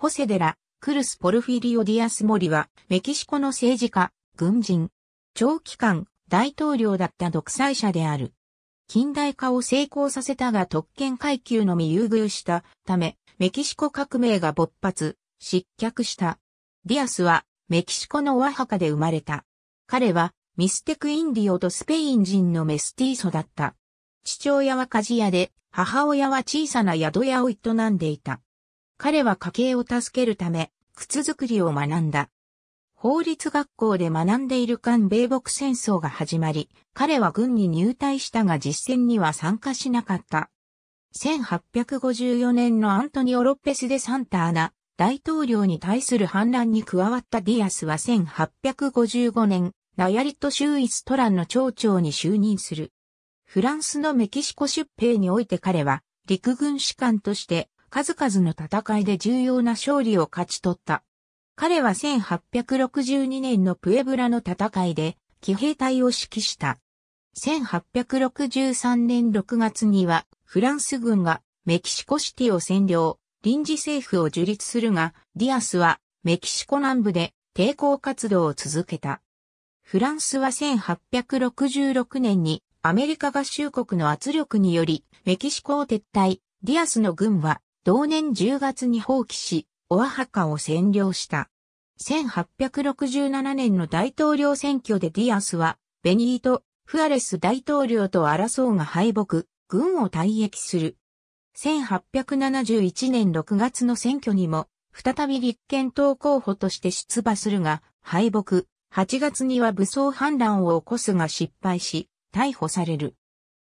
ホセデラ、クルス・ポルフィリオ・ディアス・モリは、メキシコの政治家、軍人、長期間、大統領だった独裁者である。近代化を成功させたが特権階級のみ優遇したため、メキシコ革命が勃発、失脚した。ディアスは、メキシコのオアハカで生まれた。彼は、ミステクインディオとスペイン人のメスティーソだった。父親は鍛冶屋で、母親は小さな宿屋を営んでいた。彼は家計を助けるため、靴作りを学んだ。法律学校で学んでいる間米国戦争が始まり、彼は軍に入隊したが実戦には参加しなかった。1854年のアントニオ・ロッペス・デ・サンターナ、大統領に対する反乱に加わったディアスは1855年、ナヤリット州イストランの町長に就任する。フランスのメキシコ出兵において彼は、陸軍士官として数々の戦いで重要な勝利を勝ち取った。彼は1862年のプエブラの戦いで、騎兵隊を指揮した。1863年6月には、フランス軍がメキシコシティを占領、臨時政府を樹立するが、ディアスはメキシコ南部で抵抗活動を続けた。フランスは1866年にアメリカ合衆国の圧力によりメキシコを撤退、ディアスの軍は同年10月に放棄し、オアハカを占領した。1867年の大統領選挙でディアスは、ベニート・フアレス大統領と争うが敗北、軍を退役する。1871年6月の選挙にも、再び立憲党候補として出馬するが、敗北。8月には武装反乱を起こすが失敗し、逮捕される。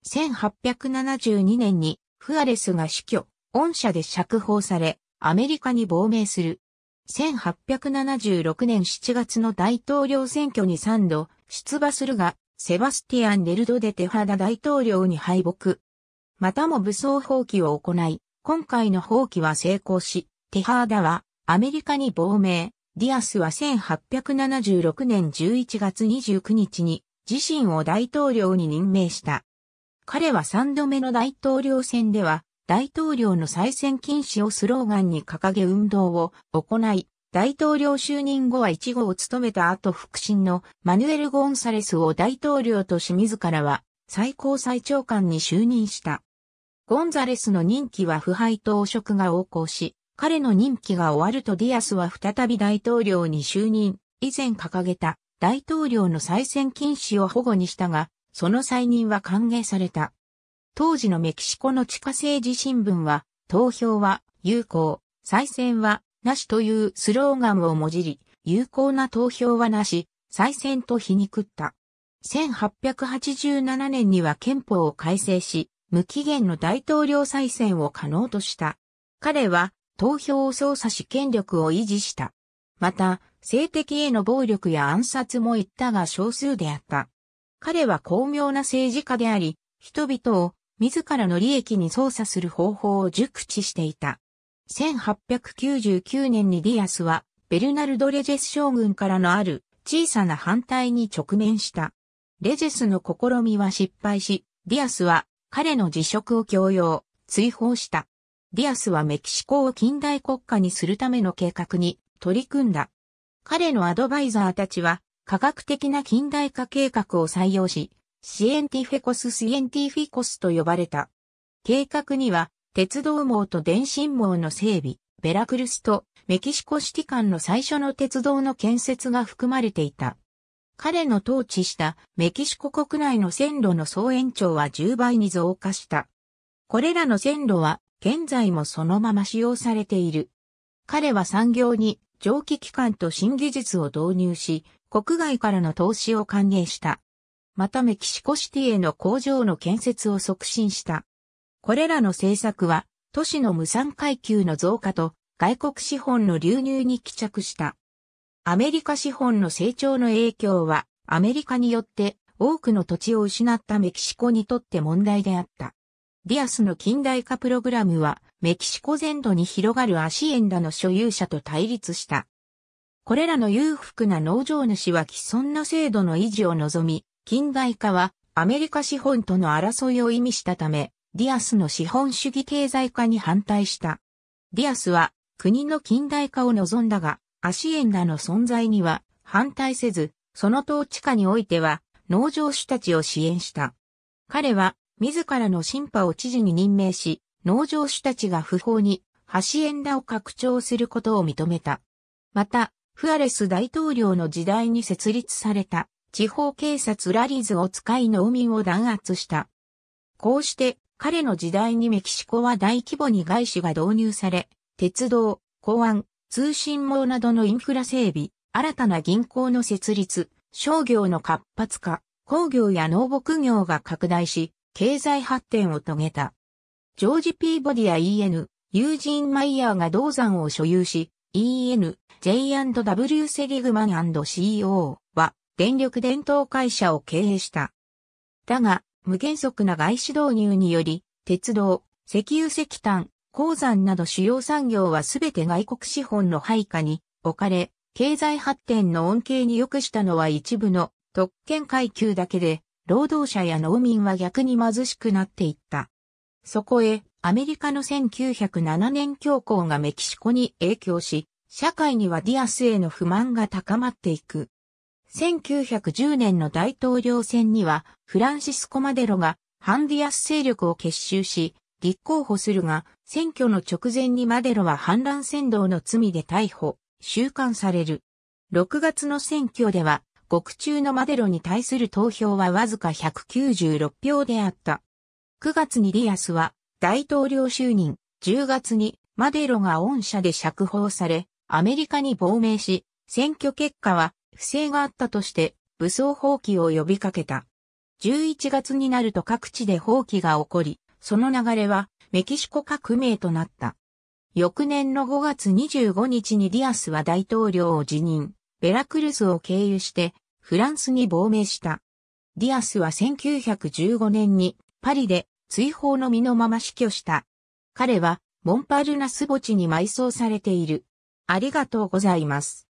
1872年にフアレスが死去。恩赦で釈放され、アメリカに亡命する。1876年7月の大統領選挙に3度出馬するが、セバスティアン・デルド・デ・テハダ大統領に敗北。またも武装放棄を行い、今回の放棄は成功し、テハーダはアメリカに亡命、ディアスは1876年11月29日に自身を大統領に任命した。彼は3度目の大統領選では大統領の再選禁止をスローガンに掲げ運動を行い、大統領就任後は一号を務めた後腹心のマヌエル・ゴンサレスを大統領とし自らは最高裁長官に就任した。ゴンザレスの任期は腐敗と汚職が横行し、彼の任期が終わるとディアスは再び大統領に就任、以前掲げた大統領の再選禁止を保護にしたが、その再任は歓迎された。当時のメキシコの地下政治新聞は、投票は有効、再選はなしというスローガンをもじり、有効な投票はなし、再選と皮肉った。1887年には憲法を改正し、無期限の大統領再選を可能とした。彼は投票を操作し権力を維持した。また、性的への暴力や暗殺も言ったが少数であった。彼は巧妙な政治家であり、人々を自らの利益に操作する方法を熟知していた。1899年にディアスは、ベルナルド・レジェス将軍からのある小さな反対に直面した。レジェスの試みは失敗し、ディアスは彼の辞職を強要、追放した。ディアスはメキシコを近代国家にするための計画に取り組んだ。彼のアドバイザーたちは科学的な近代化計画を採用し、シエンティフェコス・シエンティフィコスと呼ばれた。計画には、鉄道網と電信網の整備、ベラクルスとメキシコシティ間の最初の鉄道の建設が含まれていた。彼の統治したメキシコ国内の線路の総延長は10倍に増加した。これらの線路は現在もそのまま使用されている。彼は産業に蒸気機関と新技術を導入し、国外からの投資を歓迎した。またメキシコシティへの工場の建設を促進した。これらの政策は、都市の無産階級の増加と外国資本の流入に帰着した。アメリカ資本の成長の影響は、アメリカによって多くの土地を失ったメキシコにとって問題であった。ディアスの近代化プログラムは、メキシコ全土に広がるアシエンダの所有者と対立した。これらの裕福な農場主は既存の制度の維持を望み、近代化はアメリカ資本との争いを意味したため、ディアスの資本主義経済化に反対した。ディアスは国の近代化を望んだが、アシエンダの存在には反対せず、その統治下においては農場主たちを支援した。彼は自らの審判を知事に任命し、農場主たちが不法にハシエンダを拡張することを認めた。また、フアレス大統領の時代に設立された地方警察ラリーズを使い農民を弾圧した。こうして彼の時代にメキシコは大規模に外資が導入され、鉄道、港湾、通信網などのインフラ整備、新たな銀行の設立、商業の活発化、工業や農牧業が拡大し、経済発展を遂げた。ジョージ・ピーボディア EN、ユージーン・マイヤーが銅山を所有し、EN、J&W セリグマン &CO、電力伝統会社を経営した。だが、無原則な外資導入により、鉄道、石油石炭、鉱山など主要産業はすべて外国資本の配下に置かれ、経済発展の恩恵に良くしたのは一部の特権階級だけで、労働者や農民は逆に貧しくなっていった。そこへ、アメリカの1907年恐慌がメキシコに影響し、社会にはディアスへの不満が高まっていく。1910年の大統領選には、フランシスコ・マデロがハンディアス勢力を結集し、立候補するが、選挙の直前にマデロは反乱扇動の罪で逮捕、収監される。6月の選挙では、獄中のマデロに対する投票はわずか196票であった。9月にリアスは大統領就任、10月にマデロが恩赦で釈放され、アメリカに亡命し、選挙結果は不正があったとして武装放棄を呼びかけた。11月になると各地で放棄が起こり、その流れはメキシコ革命となった。翌年の5月25日にディアスは大統領を辞任、ベラクルスを経由してフランスに亡命した。ディアスは1915年にパリで追放の身のまま死去した。彼はモンパルナス墓地に埋葬されている。ありがとうございます。